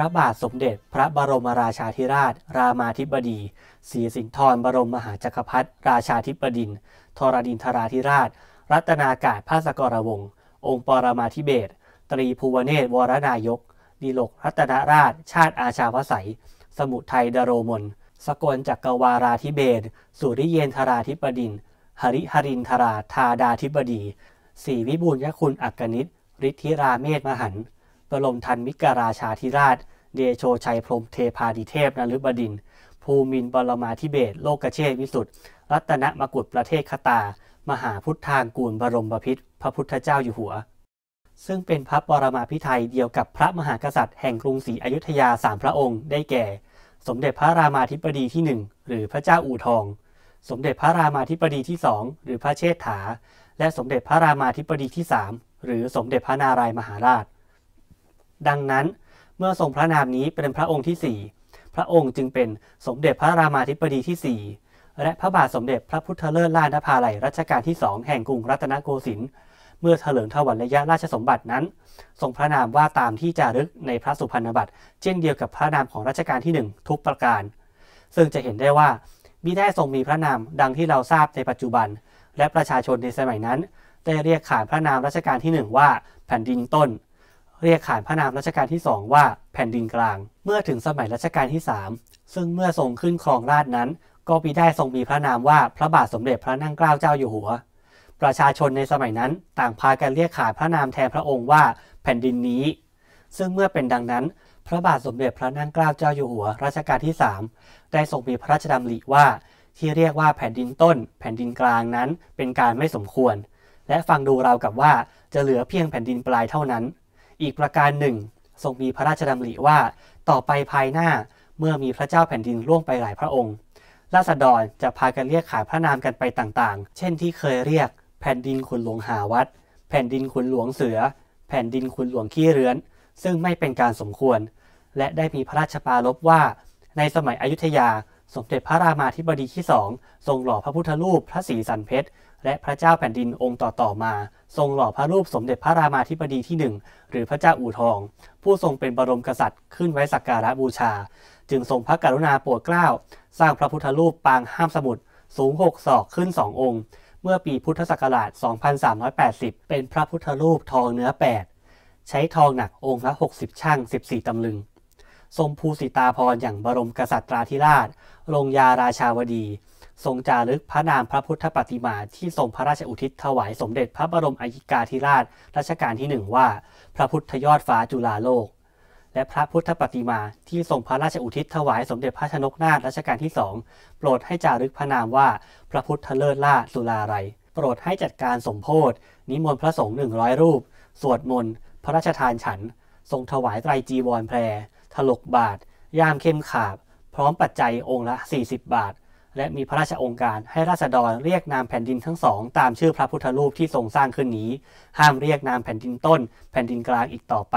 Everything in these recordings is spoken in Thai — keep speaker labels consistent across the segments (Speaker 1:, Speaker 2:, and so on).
Speaker 1: พระบาทสมเด็จ พระบรมราชาธิราช รามาธิบดีศรีสิงห์ธรบรมมหาจักรพรรดิราชาธิบดินทรดินทราธิราช รัตนากาศพระสกรวงศ์องค์ปรมาธิเบศตรีภูวเนศวรนายกดิลกรัตนราช ชาติอาชาวสัย สมุทัยดโรมนสกลจักรวาราธิเบศสุริเยนทราธิปดินหริหรินทราธาดาธิบดีศรีวิบูลยคุณอักนิตฤทธิราเมศมหันบรมทันมิกราชาธิราช เดโชชัยพรมเทพาดิเทพนฤบดิน ภูมินบรมาธิเบศโลกเชษวิสุทธ์รัตนมกุฎประเทศคตา มหาพุทธางกูลบรมบพิษ พระพุทธเจ้าอยู่หัว ซึ่งเป็นพระบรมาพิไทยเดียวกับพระมหากษัตริย์แห่งกรุงศรีอยุธยาสามพระองค์ ได้แก่ สมเด็จพระรามาธิบดีที่หนึ่งหรือพระเจ้าอู่ทอง สมเด็จพระรามาธิบดีที่สองหรือพระเชษฐา และสมเด็จพระรามาธิบดีที่สามหรือสมเด็จพระนารายมหาราชดังนั้นเมื่อทรงพระนามนี้เป็นพระองค์ที่ 4 พระองค์จึงเป็นสมเด็จพระรามาธิบดีที่ 4 และพระบาทสมเด็จพระพุทธเลิศล้านภาไหลรัชกาลที่สองแห่งกรุงรัตนโกสินทร์เมื่อเถลิงถวัลยะราชสมบัตินั้นทรงพระนามว่าตามที่จารึกในพระสุพรรณบัตรเช่นเดียวกับพระนามของรัชกาลที่ 1 ทุกประการ ซึ่งจะเห็นได้ว่ามิได้ทรงมีพระนามดังที่เราทราบในปัจจุบัน และประชาชนในสมัยนั้นได้เรียกขานพระนามรัชกาลที่ 1 ว่าแผ่นดินต้นเรียกขานพระนามรัชกาลที่สองว่าแผ่นดินกลาง เมื่อถึงสมัยรัชกาลที่ 3 ซึ่งเมื่อทรงขึ้นครองราชนั้น ก็มีได้ทรงมีพระนามว่าพระบาทสมเด็จพระนั่งเกล้าเจ้าอยู่หัว ประชาชนในสมัยนั้น ต่างพากันเรียกขานพระนามแทนพระองค์ว่า แผ่นดินนี้ ซึ่งเมื่อเป็นดังนั้น พระบาทสมเด็จพระนั่งเกล้าเจ้าอยู่หัวรัชกาลที่ 3 ได้ทรงมีพระราชดำริว่า ที่เรียกว่าแผ่นดินต้น แผ่นดินกลางนั้นเป็นการไม่สมควร และฟังดูราวกับว่าจะเหลือเพียงแผ่นดินปลายเท่านั้นอีกประการหนึ่งทรงมีพระราชดำริว่าต่อไปภายหน้าเมื่อมีพระเจ้าแผ่นดินล่วงไปหลายพระองค์ ราษฎรจะพากันเรียกขายพระนามกันไปต่างๆ เช่นที่เคยเรียกแผ่นดินขุนหลวงหาวัด แผ่นดินขุนหลวงเสือ แผ่นดินขุนหลวงขี้เรือน ซึ่งไม่เป็นการสมควร และได้มีพระราชปารลว่า ในสมัยอยุธยาสมเด็จพระรามาธิบดีที่สองทรงหล่อพระพุทธรูป พระศรีสันเพชรและพระเจ้าแผ่นดินองค์ต่อ ๆ มา ทรงหล่อพระรูปสมเด็จพระรามาธิบดีที่หนึ่งหรือพระเจ้าอู่ทอง ผู้ทรงเป็นบรมกษัตริย์ขึ้นไว้สักการะบูชา จึงทรงพระกรุณาโปรดเกล้าสร้างพระพุทธรูปปางห้ามสมุทรสูงหกศอกขึ้นสององค์ เมื่อปีพุทธศักราช 2380 เป็นพระพุทธรูปทองเนื้อ 8 ใช้ทองหนักองค์ละ60ช่าง14ตำลึงทรงภูสิตาพรอย่างบรมกษัตริย์ราธิราชลงยาราชาวดีทรงจารึกพระนามพระพุทธปฏิมาที่ทรงพระราชอุทิศถวายสมเด็จพระบรมอัยิกาธิราชรัชกาลที่หนึ่งว่า พระพุทธยอดฟ้าจุฬาโลก และพระพุทธปฏิมาที่ทรงพระราชอุทิศถวายสมเด็จพระชนกนาถรัชกาลที่สองโปรดให้จารึกพระนามว่าพระพุทธเลิศล่าสุลาไรโปรดให้จัดการสมโพธนิมนต์พระสงฆ์หนึ่งร้อยรูป สวดมนต์พระราชทานฉัน ทรงถวายไตรจีวรแพร ถลกบาทย่ามเข้มขาบ พร้อมปัจจัยองค์ละ 40 บาทและมีพระราชองค์การให้ราษฎรเรียกนามแผ่นดินทั้งสองตามชื่อพระพุทธรูปที่ทรงสร้างขึ้นนี้ ห้ามเรียกนามแผ่นดินต้น แผ่นดินกลางอีกต่อไป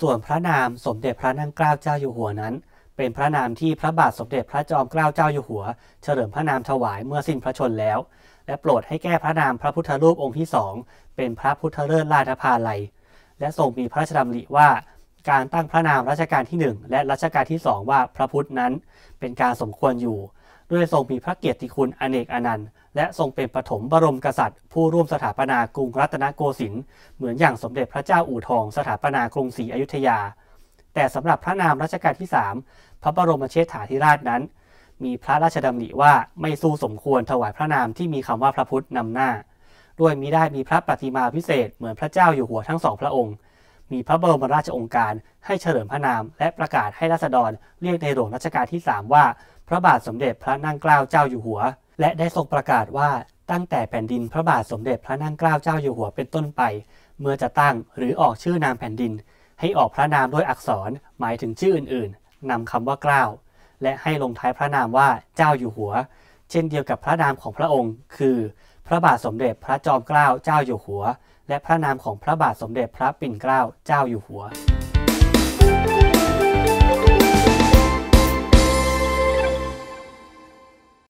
Speaker 1: ส่วนพระนามสมเด็จพระนั่งเกล้าเจ้าอยู่หัวนั้น เป็นพระนามที่พระบาทสมเด็จพระจอมเกล้าเจ้าอยู่หัว เฉลิมพระนามถวายเมื่อสิ้นพระชนแล้ว และโปรดให้แก้พระนามพระพุทธรูปองค์ที่สองเป็นพระพุทธเลิศราชภาลัย และทรงมีพระราชดำริว่า การตั้งพระนามรัชกาลที่หนึ่งและรัชกาลที่สองว่าพระพุทธนั้น เป็นการสมควรอยู่ด้วยทรงมีพระเกียรติคุณอเนกอนันต์และทรงเป็นปฐมบรมกษัตริย์ผู้ร่วมสถาปนากรุงรัตนโกสินทร์เหมือนอย่างสมเด็จพระเจ้าอู่ทอง สถาปนากรุงศรีอยุธยา แต่สำหรับพระนามรัชกาลที่ 3 พระบรมเชษฐาธิราชนั้น มีพระราชดำริว่าไม่สู้สมควรถวายพระนามที่มีคำว่าพระพุทธนำหน้า ด้วยมิได้มีพระปฏิมาพิเศษเหมือนพระเจ้าอยู่หัวทั้งสองพระองค์ มีพระบรมราชองค์การ ให้เฉลิมพระนามและประกาศให้ราษฎร เรียกในหลวงรัชกาลที่3ว่าระบาทสมเด็จพระนั่งเกล้าเจ้าอยู่หัว และได้ทรงประกาศว่าตั้งแต่แผ่นดินพระบาทสมเด็จพระนั่งเกล้าเจ้าอยู่หัวเป็นต้นไป เมื่อจะตั้งหรือออกชื่อนามแผ่นดิน ให้ออกพระนามด้วยอักษรหมายถึงชื่ออื่นๆนำคำว่าเกล้าและให้ลงท้ายพระนามว่าเจ้าอยู่หัว เช่นเดียวกับพระนามของพระองค์คือ พระบาทสมเด็จพระจอมเกล้าเจ้าอยู่หัว และพระนามของพระบาทสมเด็จพระปิ่นเกล้าเจ้าอยู่หัว